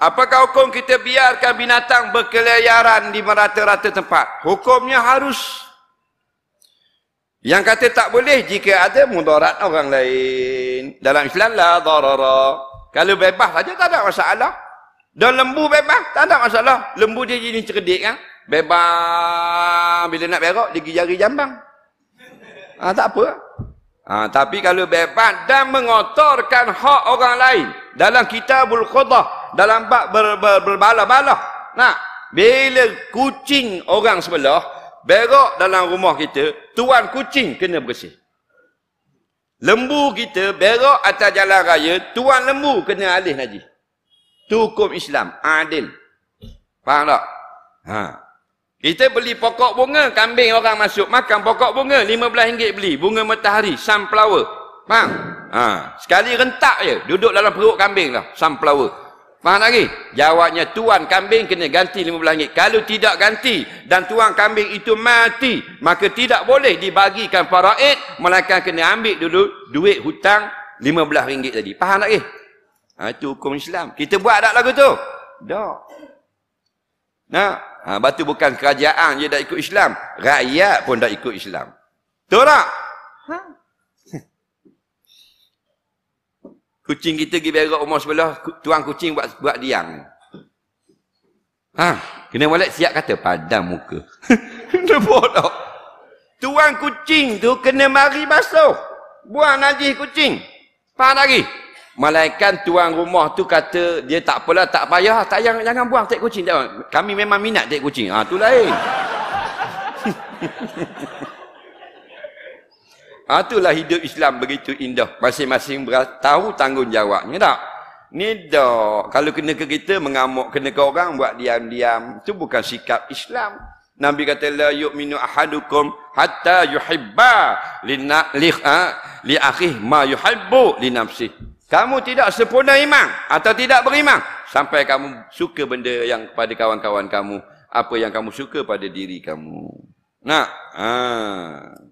Apakah hukum kita biarkan binatang berkeliaran di merata-rata tempat? Hukumnya harus. Yang kata tak boleh jika ada mudarat orang lain. Dalam Islam la darara. Kalau bebas saja tak ada masalah. Dan lembu bebas tak ada masalah. Lembu dia jadi cerdik kan? Bebas bila nak berok dia jari jambang. ha, tak apa. Ha, tapi kalau bebas dan mengotorkan hak orang lain dalam kitabul qadah dalam bab ber, ber, berbalah-balah. Nah, bila kucing orang sebelah berok dalam rumah kita, tuan kucing kena bersih. Lembu kita berok atas jalan raya, tuan lembu kena alih naji. Itu hukum Islam, adil. Faham tak? Ha. Kita beli pokok bunga, kambing orang masuk makan pokok bunga, RM15 beli. Bunga matahari, sunflower. Faham? Ha. Sekali rentak je, duduk dalam perut kambing lah, sunflower. Faham lagi? Jawabnya tuan kambing kena ganti lima belah ringgit. Kalau tidak ganti dan tuan kambing itu mati, maka tidak boleh dibagikan faraid, melainkan kena ambil dulu duit hutang lima belah ringgit tadi. Faham tak ni? Ha, itu hukum Islam. Kita buat tak lagu tu? Tak. Nah, ha, batu bukan kerajaan je dah ikut Islam. Rakyat pun dah ikut Islam. Betul tak? Ha? Kucing kita pergi berak rumah sebelah, tuan kucing buat buat diam. Ha, kena walet siap kata padam muka. Dia bodoh. Tuan kucing tu kena mari basuh. Buang najis kucing. Pada lagi. Malaikat tuan rumah tu kata dia tak apalah tak payah tak yang jangan buang tak kucing. Kami memang minat tak kucing. Ha tu lain. Ah, itulah hidup Islam begitu indah. Masing-masing tahu tanggungjawabnya tak? Ni dah. Kalau kena ke kita, mengamuk kena ke orang, buat diam-diam. Itu bukan sikap Islam. Nabi kata, La yu'minu ahadukum hatta yuhibba lina, li, ha, li akhih ma yuhibbu li nafsih. Kamu tidak sempurna iman atau tidak beriman. Sampai kamu suka benda yang pada kawan-kawan kamu. Apa yang kamu suka pada diri kamu. Nak? ah.